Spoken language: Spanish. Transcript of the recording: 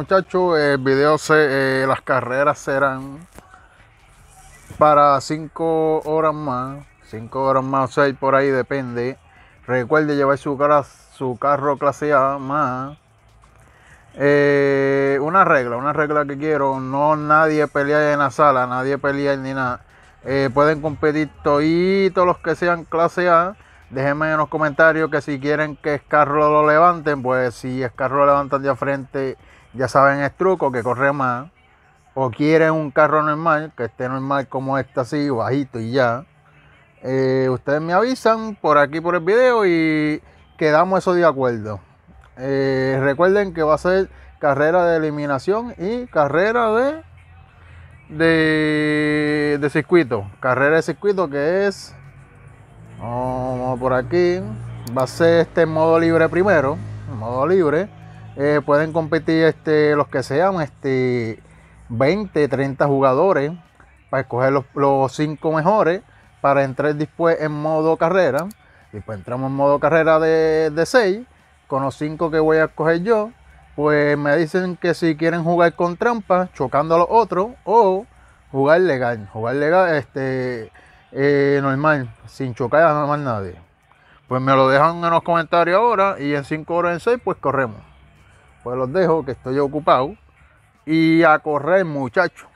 muchachos, el video se, eh, las carreras serán para 5 horas más, 5 horas más o 6 por ahí, depende. Recuerde llevar su, cara, su carro clase A más. Eh, una regla, una regla que quiero, no nadie pelea en la sala, nadie pelea ni nada. Eh, pueden competir todos los que sean clase A. Déjenme en los comentarios que si quieren que el carro lo levanten, pues si el carro lo levantan de frente ya saben es truco que corre más. O quieren un carro normal, que esté normal como este así, bajito y ya. Eh, ustedes me avisan por aquí por el video y quedamos eso de acuerdo. Eh, recuerden que va a ser carrera de eliminación y carrera de, de, circuito. Carrera de circuito que es vamos por aquí. Va a ser este modo libre primero. Modo libre. Eh, pueden competir este, los que sean este, 20, 30 jugadores para escoger los, los cinco mejores para entrar después en modo carrera. Después entramos en modo carrera de, 6 con los 5 que voy a escoger yo. Pues me dicen que si quieren jugar con trampa, chocando a los otros, o jugar legal, jugar legal, este, eh, normal, sin chocar a normal nadie. Pues me lo dejan en los comentarios ahora y en 5 horas en 6 pues corremos. Pues los dejo, que estoy ocupado. Y a correr, muchachos.